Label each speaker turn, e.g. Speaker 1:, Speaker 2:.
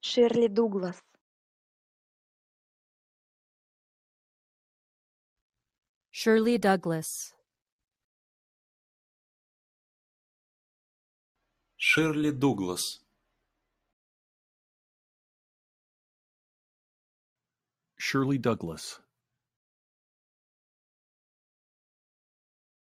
Speaker 1: ширли дуглас
Speaker 2: Shirley Douglas
Speaker 3: Ширли Дуглас Shirley Douglas